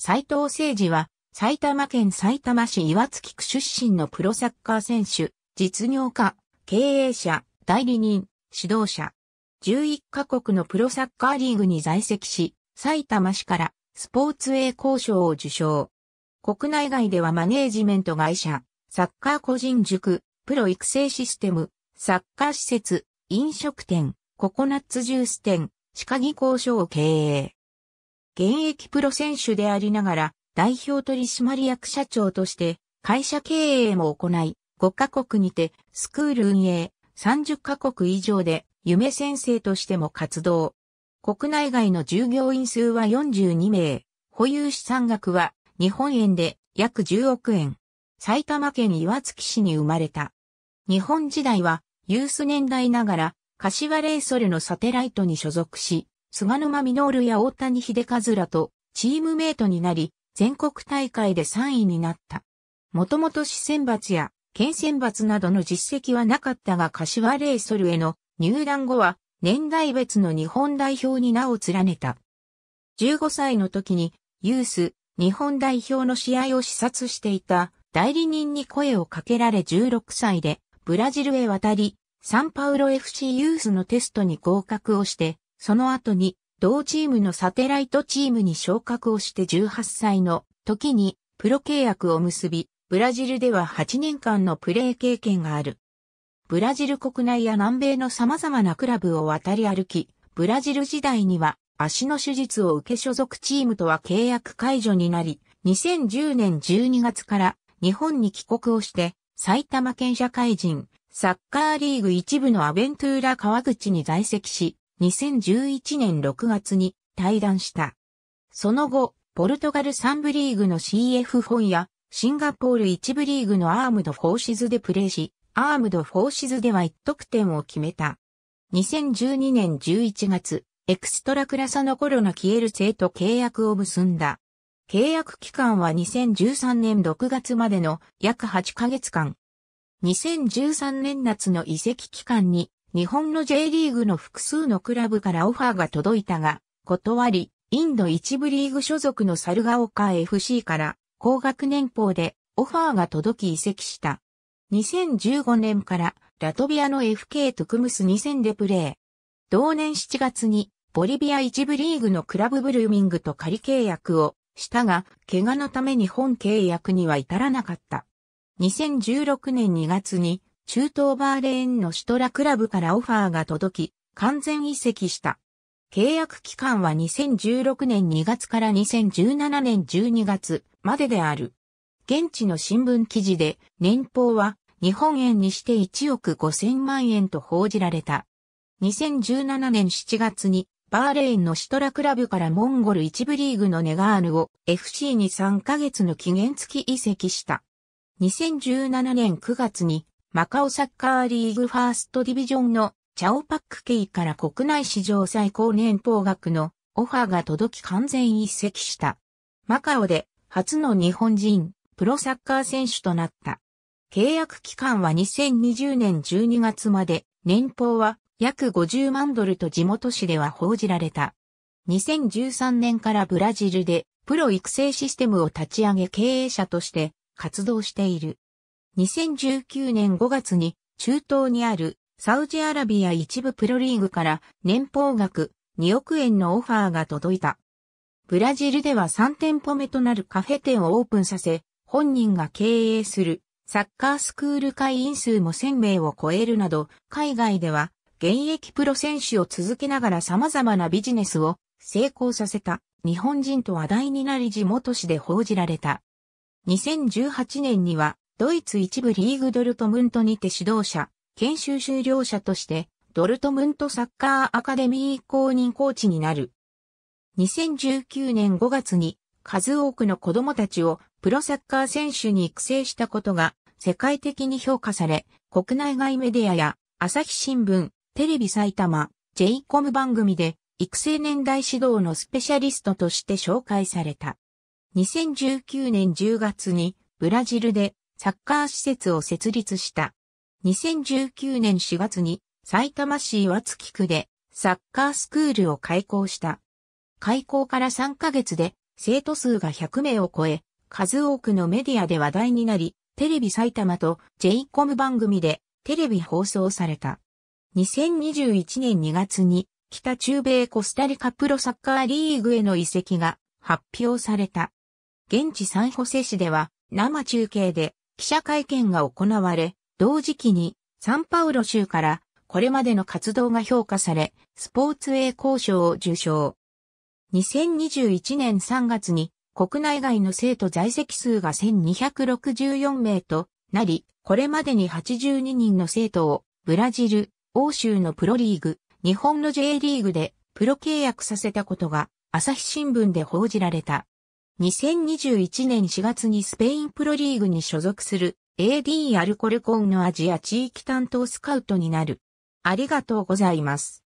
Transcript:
斎藤誠二は、埼玉県埼玉市岩槻区出身のプロサッカー選手、実業家、経営者、代理人、指導者。11カ国のプロサッカーリーグに在籍し、埼玉市からスポーツ栄光賞を受賞。国内外ではマネージメント会社、サッカー個人塾、プロ育成システム、サッカー施設、飲食店、ココナッツジュース店、鹿木技工を経営。現役プロ選手でありながら、代表取締役社長として、会社経営も行い、5カ国にて、スクール運営、30カ国以上で、夢先生としても活動。国内外の従業員数は42名。保有資産額は、日本円で約10億円。埼玉県岩槻市に生まれた。日本時代は、ユース年代ながら、柏レイソルのサテライトに所属し、菅沼実や大谷秀和らとチームメイトになり、全国大会で3位になった。もともと市選抜や県選抜などの実績はなかったが柏レイソルへの入団後は年代別の日本代表に名を連ねた。15歳の時にユース日本代表の試合を視察していた代理人に声をかけられ16歳でブラジルへ渡りサンパウロ FC ユースのテストに合格をしてその後に、同チームのサテライトチームに昇格をして18歳の時にプロ契約を結び、ブラジルでは8年間のプレー経験がある。ブラジル国内や南米の様々なクラブを渡り歩き、ブラジル時代には足の手術を受け所属チームとは契約解除になり、2010年12月から日本に帰国をして、埼玉県社会人、サッカーリーグ一部のアベントゥーラ川口に在籍し、2011年6月に退団した。その後、ポルトガル3部リーグの CF 本や、シンガポール1部リーグのアームドフォーシズでプレーし、アームドフォーシズでは1得点を決めた。2012年11月、エクストラクラサの頃の消える生と契約を結んだ。契約期間は2013年6月までの約8ヶ月間。2013年夏の移籍期間に日本の J リーグの複数のクラブからオファーが届いたが、断り、インド一部リーグ所属の猿ヶ丘 FC から高額年俸でオファーが届き移籍した。2015年からラトビアの FK トゥクムス2000でプレー。同年7月にボリビア一部リーグのクラブブルーミングと仮契約をしたが、怪我のために本契約には至らなかった。2016年2月に中東バーレーンのシトラクラブからオファーが届き、完全移籍した。契約期間は2016年2月から2017年12月までである。現地の新聞記事で年俸は日本円にして1億5000万円と報じられた。2017年7月にバーレーンのシトラクラブからモンゴル1部リーグのネガールを FC に3ヶ月の期限付き移籍した。2017年9月にマカオサッカーリーグファーストディビジョンのチャオパックケイから国内史上最高年俸額のオファーが届き完全移籍した。マカオで初の日本人プロサッカー選手となった。契約期間は2020年12月まで、年俸は約50万ドルと地元紙では報じられた。2013年からブラジルでプロ育成システムを立ち上げ経営者として活動している。2019年5月に中東にあるサウジアラビア一部プロリーグから年俸額2億円のオファーが届いた。ブラジルでは3店舗目となるカフェ店をオープンさせ、本人が経営するサッカースクール会員数も1000名を超えるなど、海外では現役プロ選手を続けながら様々なビジネスを成功させた日本人と話題になり地元紙で報じられた。2018年にはドイツ一部リーグドルトムントにて指導者、研修修了者として、ドルトムントサッカーアカデミー公認コーチになる。2019年5月に、数多くの子供たちをプロサッカー選手に育成したことが世界的に評価され、国内外メディアや朝日新聞、テレビ埼玉、j コム番組で育成年代指導のスペシャリストとして紹介された。2019年10月にブラジルでサッカー施設を設立した。2019年4月に埼玉市岩月区でサッカースクールを開校した。開校から3ヶ月で生徒数が100名を超え、数多くのメディアで話題になり、テレビ埼玉と j コム番組でテレビ放送された。2021年2月に北中米コスタリカプロサッカーリーグへの移籍が発表された。現地サンホセ市では生中継で記者会見が行われ、同時期にサンパウロ州からこれまでの活動が評価され、スポーツ栄光賞を受賞。2021年3月に国内外の生徒在籍数が1264名となり、これまでに82人の生徒をブラジル、欧州のプロリーグ、日本の J リーグでプロ契約させたことが朝日新聞で報じられた。2021年4月にスペインプロリーグに所属する AD アルコルコンのアジア地域担当スカウトになる。ありがとうございます。